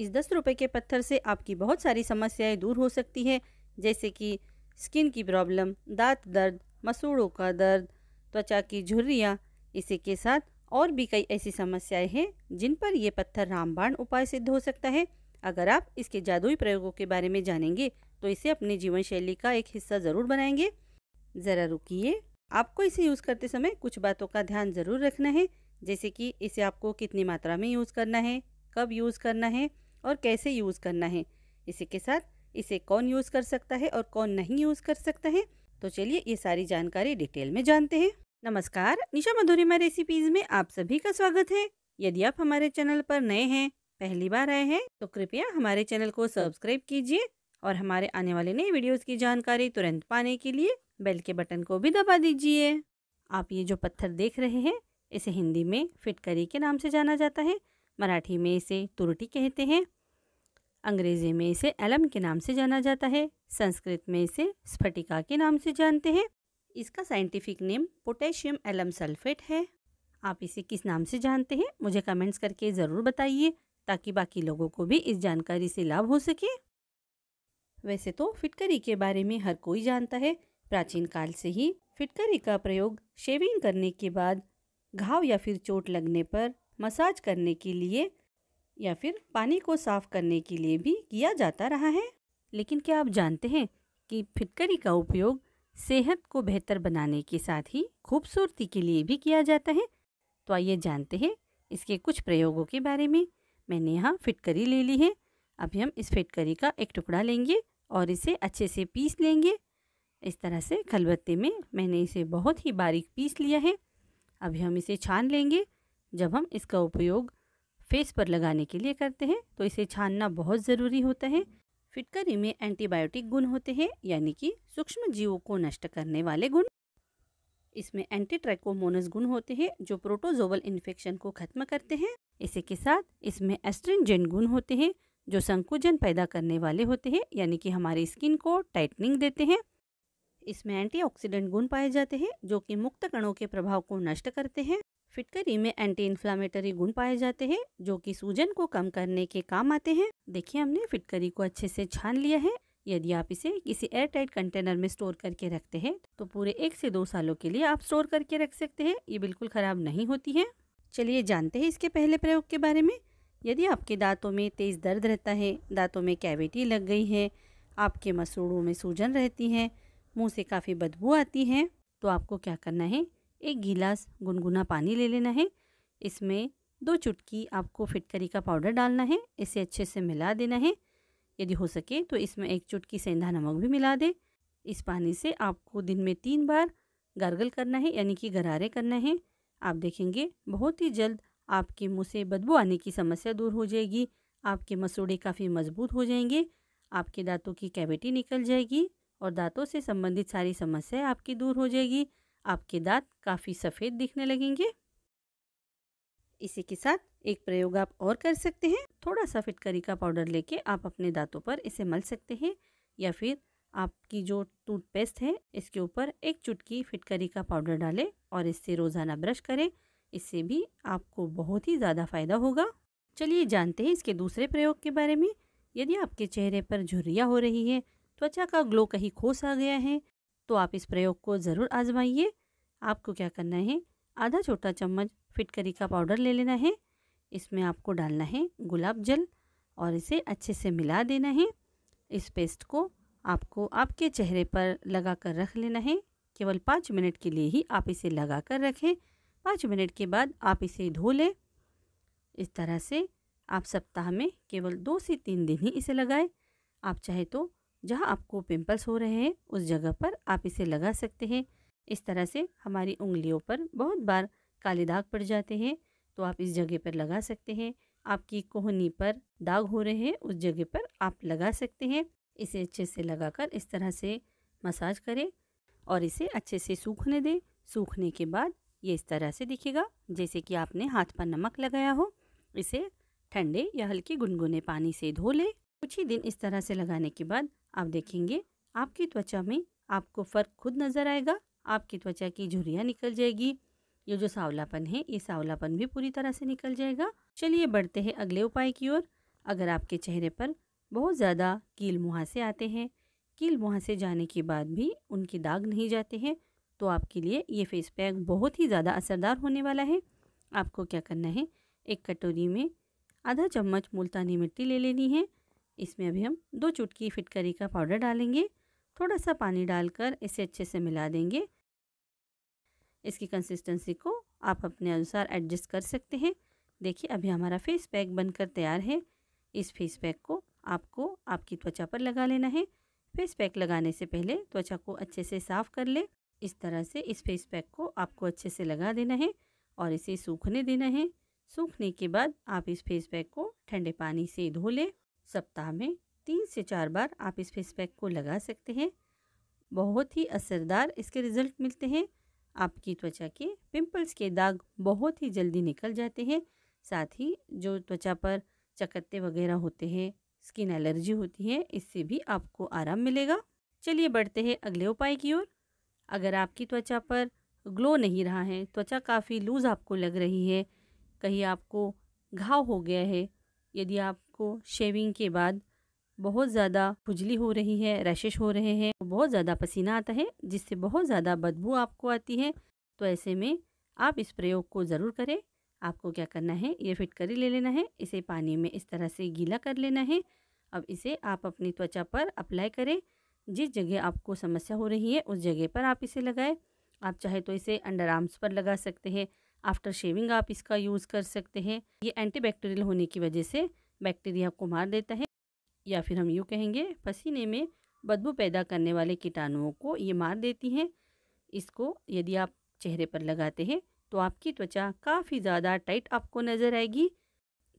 इस दस रुपये के पत्थर से आपकी बहुत सारी समस्याएं दूर हो सकती है जैसे कि स्किन की प्रॉब्लम दांत दर्द मसूड़ों का दर्द त्वचा की झुर्रियाँ इसी के साथ और भी कई ऐसी समस्याएं हैं जिन पर यह पत्थर रामबाण उपाय सिद्ध हो सकता है अगर आप इसके जादुई प्रयोगों के बारे में जानेंगे तो इसे अपनी जीवन शैली का एक हिस्सा ज़रूर बनाएंगे ज़रा रुकिए आपको इसे यूज़ करते समय कुछ बातों का ध्यान ज़रूर रखना है जैसे कि इसे आपको कितनी मात्रा में यूज़ करना है कब यूज़ करना है और कैसे यूज़ करना है इसी के साथ इसे कौन यूज़ कर सकता है और कौन नहीं यूज़ कर सकता है तो चलिए ये सारी जानकारी डिटेल में जानते हैं नमस्कार निशा मधुरिमा रेसिपीज में आप सभी का स्वागत है यदि आप हमारे चैनल पर नए हैं पहली बार आए हैं तो कृपया हमारे चैनल को सब्सक्राइब कीजिए और हमारे आने वाले नए वीडियोस की जानकारी तुरंत पाने के लिए बेल के बटन को भी दबा दीजिए आप ये जो पत्थर देख रहे हैं इसे हिंदी में फिटकरी के नाम से जाना जाता है मराठी में इसे तुरटी कहते हैं अंग्रेज़ी में इसे एलम के नाम से जाना जाता है संस्कृत में इसे स्फटिका के नाम से जानते हैं इसका scientific name potassium alum sulphate है आप इसे किस नाम से जानते हैं मुझे कमेंट्स करके ज़रूर बताइए ताकि बाकी लोगों को भी इस जानकारी से लाभ हो सके वैसे तो फिटकरी के बारे में हर कोई जानता है प्राचीन काल से ही फिटकरी का प्रयोग शेविंग करने के बाद घाव या फिर चोट लगने पर मसाज करने के लिए या फिर पानी को साफ करने के लिए भी किया जाता रहा है लेकिन क्या आप जानते हैं कि फिटकरी का उपयोग सेहत को बेहतर बनाने के साथ ही खूबसूरती के लिए भी किया जाता है तो आइए जानते हैं इसके कुछ प्रयोगों के बारे में मैंने यहाँ फिटकरी ले ली है अभी हम इस फिटकरी का एक टुकड़ा लेंगे और इसे अच्छे से पीस लेंगे इस तरह से खलबत्ते में मैंने इसे बहुत ही बारीक पीस लिया है अभी हम इसे छान लेंगे जब हम इसका उपयोग फेस पर लगाने के लिए करते हैं तो इसे छानना बहुत ज़रूरी होता है फिटकरी में एंटीबायोटिक गुण होते हैं यानी कि सूक्ष्म जीवों को नष्ट करने वाले गुण इसमें एंटीट्रैकोमोनस गुण होते हैं जो प्रोटोजोवल इन्फेक्शन को खत्म करते हैं इसी के साथ इसमें एस्ट्रिनजेंट गुण होते हैं जो संकुचन पैदा करने वाले होते हैं यानी कि हमारी स्किन को टाइटनिंग देते हैं इसमें एंटीऑक्सीडेंट गुण पाए जाते हैं जो कि मुक्त कणों के प्रभाव को नष्ट करते हैं फिटकरी में एंटी इन्फ्लामेटरी गुण पाए जाते हैं जो कि सूजन को कम करने के काम आते हैं देखिए हमने फिटकरी को अच्छे से छान लिया है यदि आप इसे किसी एयर टाइट कंटेनर में स्टोर करके रखते हैं तो पूरे एक से दो सालों के लिए आप स्टोर करके रख सकते हैं ये बिल्कुल ख़राब नहीं होती है चलिए जानते हैं इसके पहले प्रयोग के बारे में यदि आपके दांतों में तेज़ दर्द रहता है दांतों में कैविटी लग गई है आपके मसूड़ों में सूजन रहती है मुंह से काफ़ी बदबू आती है तो आपको क्या करना है एक गिलास गुनगुना पानी ले लेना है इसमें दो चुटकी आपको फिटकरी का पाउडर डालना है इसे अच्छे से मिला देना है यदि हो सके तो इसमें एक चुटकी सेंधा नमक भी मिला दें इस पानी से आपको दिन में तीन बार गार्गल करना है यानी कि गरारे करना है आप देखेंगे बहुत ही जल्द आपके मुँह से बदबू आने की समस्या दूर हो जाएगी आपके मसूड़े काफ़ी मजबूत हो जाएंगे आपके दांतों की कैविटी निकल जाएगी और दांतों से संबंधित सारी समस्याएं आपकी दूर हो जाएगी आपके दांत काफ़ी सफ़ेद दिखने लगेंगे इसी के साथ एक प्रयोग आप और कर सकते हैं थोड़ा सा फिटकरी का पाउडर लेके आप अपने दांतों पर इसे मल सकते हैं या फिर आपकी जो टूथपेस्ट है इसके ऊपर एक चुटकी फिटकरी का पाउडर डालें और इससे रोज़ाना ब्रश करें इससे भी आपको बहुत ही ज़्यादा फ़ायदा होगा चलिए जानते हैं इसके दूसरे प्रयोग के बारे में यदि आपके चेहरे पर झुर्रिया हो रही है त्वचा का ग्लो कहीं खोस आ गया है तो आप इस प्रयोग को ज़रूर आजमाइए आपको क्या करना है आधा छोटा चम्मच फिटकरी का पाउडर ले लेना है इसमें आपको डालना है गुलाब जल और इसे अच्छे से मिला देना है इस पेस्ट को आपको आपके चेहरे पर लगा कर रख लेना है केवल पाँच मिनट के लिए ही आप इसे लगा कर रखें पाँच मिनट के बाद आप इसे धो लें इस तरह से आप सप्ताह में केवल दो से तीन दिन ही इसे लगाएं आप चाहे तो जहाँ आपको पिंपल्स हो रहे हैं उस जगह पर आप इसे लगा सकते हैं इस तरह से हमारी उंगलियों पर बहुत बार काले दाग पड़ जाते हैं तो आप इस जगह पर लगा सकते हैं आपकी कोहनी पर दाग हो रहे हैं उस जगह पर आप लगा सकते हैं इसे अच्छे से लगाकर इस तरह से मसाज करें और इसे अच्छे से सूखने दें सूखने के बाद ये इस तरह से दिखेगा जैसे कि आपने हाथ पर नमक लगाया हो इसे ठंडे या हल्के गुनगुने पानी से धो लें कुछ ही दिन इस तरह से लगाने के बाद आप देखेंगे आपकी त्वचा में आपको फ़र्क खुद नज़र आएगा आपकी त्वचा की झुरियाँ निकल जाएगी ये जो सावलापन है ये सावलापन भी पूरी तरह से निकल जाएगा चलिए बढ़ते हैं अगले उपाय की ओर अगर आपके चेहरे पर बहुत ज़्यादा कील मुहासे आते हैं कील मुहासे जाने के बाद भी उनके दाग नहीं जाते हैं तो आपके लिए ये फेस पैक बहुत ही ज़्यादा असरदार होने वाला है आपको क्या करना है एक कटोरी में आधा चम्मच मुल्तानी मिट्टी ले लेनी है इसमें अभी हम दो चुटकी फिटकरी का पाउडर डालेंगे थोड़ा सा पानी डालकर इसे अच्छे से मिला देंगे इसकी कंसिस्टेंसी को आप अपने अनुसार एडजस्ट कर सकते हैं देखिए अभी हमारा फेस पैक बनकर तैयार है इस फेस पैक को आपको आपकी त्वचा पर लगा लेना है फेस पैक लगाने से पहले त्वचा को अच्छे से साफ़ कर ले इस तरह से इस फेस पैक को आपको अच्छे से लगा देना है और इसे सूखने देना है सूखने के बाद आप इस फेस पैक को ठंडे पानी से धो लें सप्ताह में तीन से चार बार आप इस फेस पैक को लगा सकते हैं बहुत ही असरदार इसके रिज़ल्ट मिलते हैं आपकी त्वचा के पिंपल्स के दाग बहुत ही जल्दी निकल जाते हैं साथ ही जो त्वचा पर चकत्ते वगैरह होते हैं स्किन एलर्जी होती है इससे भी आपको आराम मिलेगा चलिए बढ़ते हैं अगले उपाय की ओर अगर आपकी त्वचा पर ग्लो नहीं रहा है त्वचा काफ़ी लूज़ आपको लग रही है कहीं आपको घाव हो गया है यदि आप को शेविंग के बाद बहुत ज़्यादा खुजली हो रही है रैशेस हो रहे हैं बहुत ज़्यादा पसीना आता है जिससे बहुत ज़्यादा बदबू आपको आती है तो ऐसे में आप इस प्रयोग को ज़रूर करें आपको क्या करना है ये फिट करी ले लेना है इसे पानी में इस तरह से गीला कर लेना है अब इसे आप अपनी त्वचा पर अप्लाई करें जिस जगह आपको समस्या हो रही है उस जगह पर आप इसे लगाएं आप चाहे तो इसे अंडर आर्म्स पर लगा सकते हैं आफ्टर शेविंग आप इसका यूज़ कर सकते हैं ये एंटीबैक्टीरियल होने की वजह से बैक्टीरिया को मार देता है या फिर हम यूँ कहेंगे पसीने में बदबू पैदा करने वाले कीटाणुओं को ये मार देती हैं इसको यदि आप चेहरे पर लगाते हैं तो आपकी त्वचा काफ़ी ज़्यादा टाइट आपको नज़र आएगी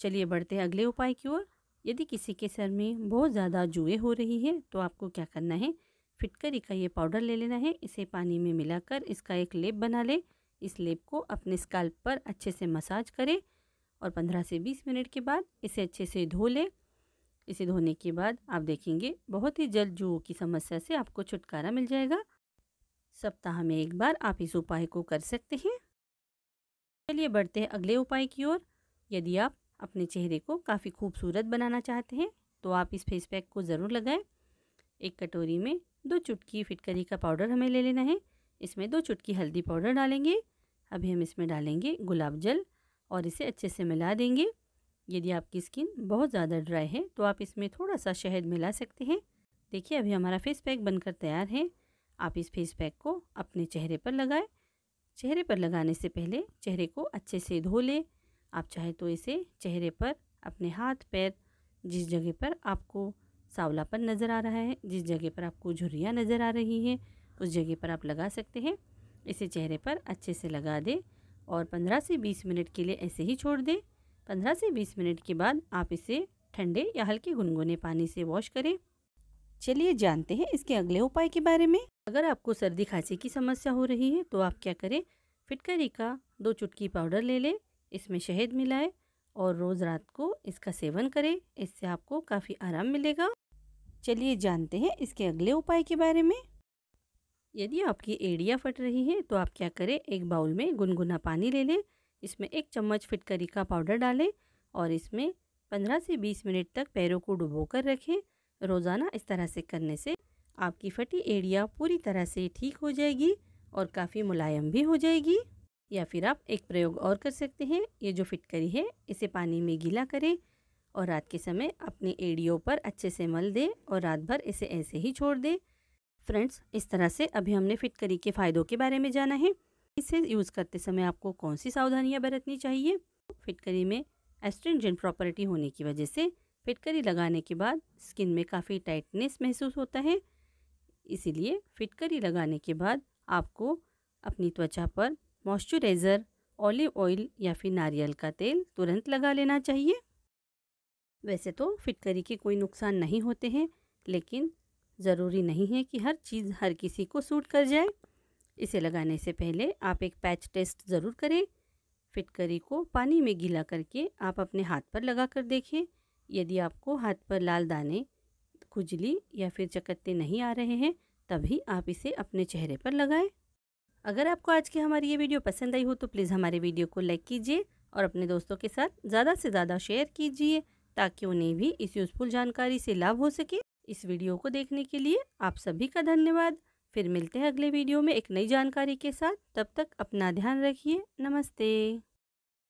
चलिए बढ़ते हैं अगले उपाय की ओर यदि किसी के सर में बहुत ज़्यादा जुए हो रही है तो आपको क्या करना है फिटकरी का ये पाउडर ले लेना है इसे पानी में मिलाकर इसका एक लेप बना ले इस लेप को अपने स्काल्प पर अच्छे से मसाज करें और 15 से 20 मिनट के बाद इसे अच्छे से धो लें इसे धोने के बाद आप देखेंगे बहुत ही जल्द जू की समस्या से आपको छुटकारा मिल जाएगा सप्ताह में एक बार आप इस उपाय को कर सकते हैं चलिए बढ़ते हैं अगले उपाय की ओर यदि आप अपने चेहरे को काफ़ी खूबसूरत बनाना चाहते हैं तो आप इस फेस पैक को ज़रूर लगाएं एक कटोरी में दो चुटकी फिटकरी का पाउडर हमें ले लेना है इसमें दो चुटकी हल्दी पाउडर डालेंगे अभी हम इसमें डालेंगे गुलाब जल और इसे अच्छे से मिला देंगे यदि आपकी स्किन बहुत ज़्यादा ड्राई है तो आप इसमें थोड़ा सा शहद मिला सकते हैं देखिए अभी हमारा फेस पैक बनकर तैयार है आप इस फेस पैक को अपने चेहरे पर लगाएं चेहरे पर लगाने से पहले चेहरे को अच्छे से धो लें आप चाहे तो इसे चेहरे पर अपने हाथ पैर जिस जगह पर आपको सावलापन नज़र आ रहा है जिस जगह पर आपको झुर्रियाँ नज़र आ रही हैं उस जगह पर आप लगा सकते हैं इसे चेहरे पर अच्छे से लगा दें और 15 से 20 मिनट के लिए ऐसे ही छोड़ दें 15 से 20 मिनट के बाद आप इसे ठंडे या हल्के गुनगुने पानी से वॉश करें चलिए जानते हैं इसके अगले उपाय के बारे में अगर आपको सर्दी खांसी की समस्या हो रही है तो आप क्या करें फिटकरी का दो चुटकी पाउडर ले लें इसमें शहद मिलाएं और रोज़ रात को इसका सेवन करें इससे आपको काफ़ी आराम मिलेगा चलिए जानते हैं इसके अगले उपाय के बारे में यदि आपकी एड़िया फट रही है तो आप क्या करें एक बाउल में गुनगुना पानी ले लें इसमें एक चम्मच फिटकरी का पाउडर डालें और इसमें 15 से 20 मिनट तक पैरों को डुबो कर रखें रोज़ाना इस तरह से करने से आपकी फटी एड़िया पूरी तरह से ठीक हो जाएगी और काफ़ी मुलायम भी हो जाएगी या फिर आप एक प्रयोग और कर सकते हैं ये जो फिटकरी है इसे पानी में गीला करें और रात के समय अपनी एड़ियों पर अच्छे से मल दें और रात भर इसे ऐसे ही छोड़ दें फ्रेंड्स इस तरह से अभी हमने फिटकरी के फ़ायदों के बारे में जाना है इसे यूज़ करते समय आपको कौन सी सावधानियाँ बरतनी चाहिए फिटकरी में एस्ट्रिंजेंट प्रॉपर्टी होने की वजह से फिटकरी लगाने के बाद स्किन में काफ़ी टाइटनेस महसूस होता है इसीलिए फिटकरी लगाने के बाद आपको अपनी त्वचा पर मॉइस्चराइज़र ऑलिव ऑयल या फिर नारियल का तेल तुरंत लगा लेना चाहिए वैसे तो फिटकरी के कोई नुकसान नहीं होते हैं लेकिन ज़रूरी नहीं है कि हर चीज़ हर किसी को सूट कर जाए इसे लगाने से पहले आप एक पैच टेस्ट ज़रूर करें फिटकरी को पानी में गीला करके आप अपने हाथ पर लगा कर देखें यदि आपको हाथ पर लाल दाने खुजली या फिर चकत्ते नहीं आ रहे हैं तभी आप इसे अपने चेहरे पर लगाएं अगर आपको आज की हमारी ये वीडियो पसंद आई हो तो प्लीज़ हमारे वीडियो को लाइक कीजिए और अपने दोस्तों के साथ ज़्यादा से ज़्यादा शेयर कीजिए ताकि उन्हें भी इस यूज़फुल जानकारी से लाभ हो सके इस वीडियो को देखने के लिए आप सभी का धन्यवाद फिर मिलते हैं अगले वीडियो में एक नई जानकारी के साथ तब तक अपना ध्यान रखिए नमस्ते